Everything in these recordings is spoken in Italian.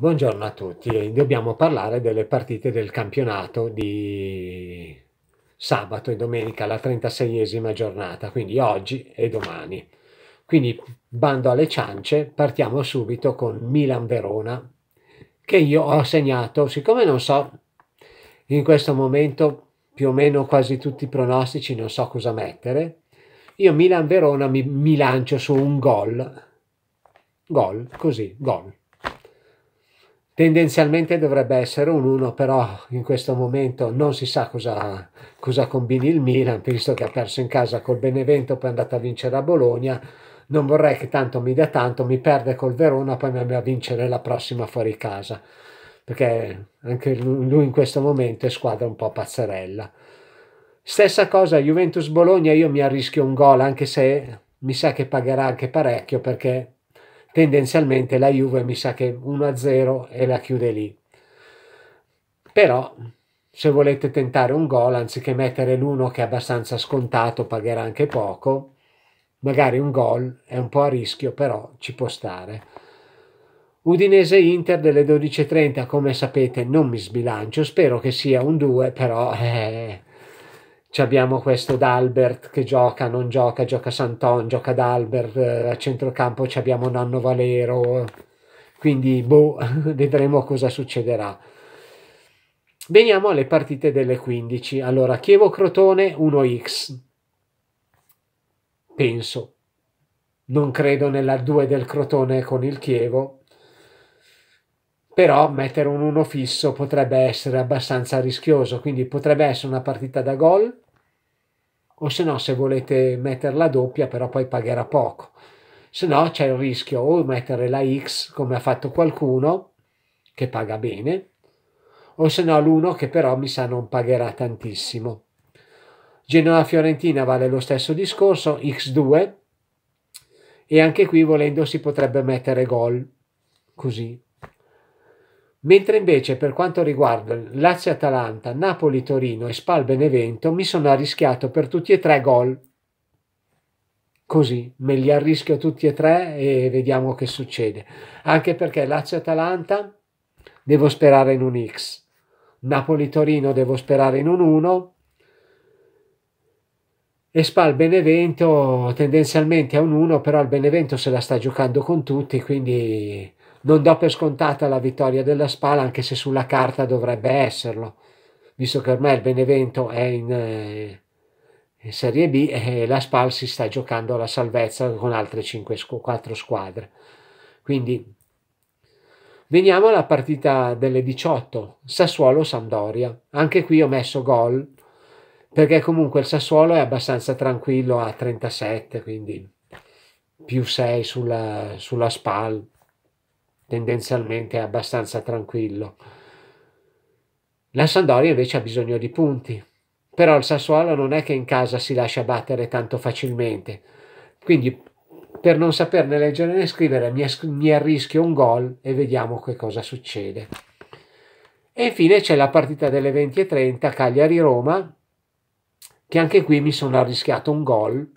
Buongiorno a tutti, dobbiamo parlare delle partite del campionato di sabato e domenica, la 36esima giornata, quindi oggi e domani. Quindi bando alle ciance, partiamo subito con Milan-Verona, che io ho segnato, siccome non so, in questo momento più o meno quasi tutti i pronostici non so cosa mettere, io Milan-Verona mi, mi lancio su un gol, gol, così, gol Tendenzialmente dovrebbe essere un 1, però in questo momento non si sa cosa, cosa combini il Milan, visto che ha perso in casa col Benevento, poi è andato a vincere a Bologna. Non vorrei che tanto mi dia tanto, mi perde col Verona, poi mi va a vincere la prossima fuori casa, perché anche lui in questo momento è squadra un po' pazzerella. Stessa cosa Juventus-Bologna, io mi arrischio un gol, anche se mi sa che pagherà anche parecchio, perché tendenzialmente la Juve mi sa che 1-0 e la chiude lì. Però se volete tentare un gol, anziché mettere l'uno che è abbastanza scontato, pagherà anche poco, magari un gol è un po' a rischio, però ci può stare. Udinese Inter delle 12.30, come sapete non mi sbilancio, spero che sia un 2, però eh, ci abbiamo questo D'Albert che gioca, non gioca, gioca Santon, gioca D'Albert, eh, a centrocampo ci abbiamo Nanno Valero, quindi boh, vedremo cosa succederà. Veniamo alle partite delle 15. Allora, Chievo-Crotone 1x, penso. Non credo nella 2 del Crotone con il Chievo, però mettere un 1 fisso potrebbe essere abbastanza rischioso, quindi potrebbe essere una partita da gol o se no se volete metterla doppia però poi pagherà poco se no c'è il rischio o mettere la X come ha fatto qualcuno che paga bene o se no l'uno che però mi sa non pagherà tantissimo Genoa Fiorentina vale lo stesso discorso X2 e anche qui volendo si potrebbe mettere gol così mentre invece per quanto riguarda Lazio-Atalanta, Napoli-Torino e Spal-Benevento mi sono arrischiato per tutti e tre gol. Così me li arrischio tutti e tre e vediamo che succede. Anche perché Lazio-Atalanta devo sperare in un X, Napoli-Torino devo sperare in un 1 e Spal Benevento tendenzialmente a un 1, però il Benevento se la sta giocando con tutti, quindi non do per scontata la vittoria della Spala, anche se sulla carta dovrebbe esserlo, visto che ormai il Benevento è in, eh, in Serie B e la Spal si sta giocando la salvezza con altre 5, 4 squadre. Quindi veniamo alla partita delle 18, sassuolo sandoria Anche qui ho messo gol perché comunque il Sassuolo è abbastanza tranquillo a 37, quindi più 6 sulla, sulla Spal tendenzialmente è abbastanza tranquillo. La Sandoria invece ha bisogno di punti, però il Sassuolo non è che in casa si lascia battere tanto facilmente, quindi per non saperne leggere né scrivere mi, mi arrischio un gol e vediamo che cosa succede. E infine c'è la partita delle 20.30 Cagliari-Roma, che anche qui mi sono arrischiato un gol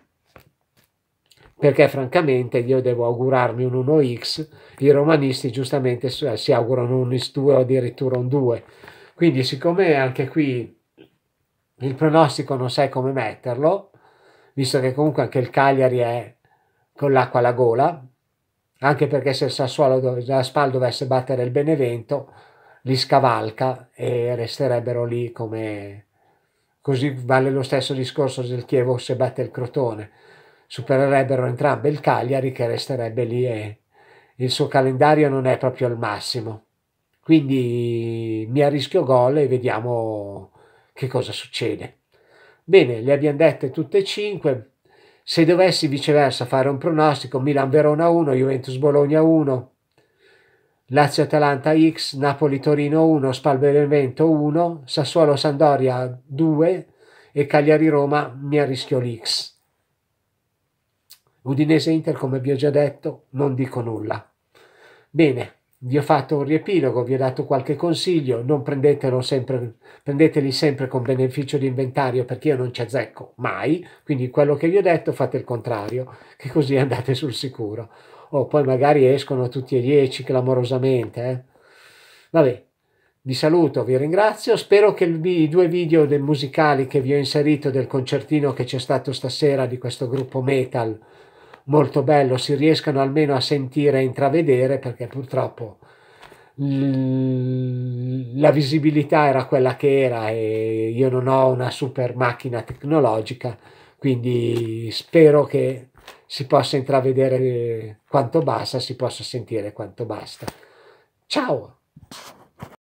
perché francamente io devo augurarmi un 1x, i romanisti giustamente eh, si augurano un x2 o addirittura un 2. Quindi siccome anche qui il pronostico non sai come metterlo, visto che comunque anche il Cagliari è con l'acqua alla gola, anche perché se il Sassuolo, la Spal dovesse battere il Benevento, li scavalca e resterebbero lì come... Così vale lo stesso discorso del Chievo se batte il Crotone supererebbero entrambe il Cagliari che resterebbe lì e il suo calendario non è proprio al massimo. Quindi mi arrischio gol e vediamo che cosa succede. Bene, le abbiamo dette tutte e cinque. Se dovessi viceversa fare un pronostico, Milan-Verona 1, Juventus-Bologna 1, Lazio-Atalanta X, Napoli-Torino 1, Spalbervento 1, Sassuolo-Sandoria 2 e Cagliari-Roma mi arrischio l'X. Udinese Inter, come vi ho già detto, non dico nulla. Bene, vi ho fatto un riepilogo, vi ho dato qualche consiglio, non sempre, prendeteli sempre con beneficio di inventario perché io non ci azzecco mai, quindi quello che vi ho detto fate il contrario, che così andate sul sicuro. O oh, poi magari escono tutti e dieci clamorosamente. Eh? Vabbè, vi saluto, vi ringrazio, spero che i due video del musicali che vi ho inserito del concertino che c'è stato stasera di questo gruppo metal molto bello, si riescano almeno a sentire e intravedere perché purtroppo la visibilità era quella che era e io non ho una super macchina tecnologica quindi spero che si possa intravedere quanto basta si possa sentire quanto basta ciao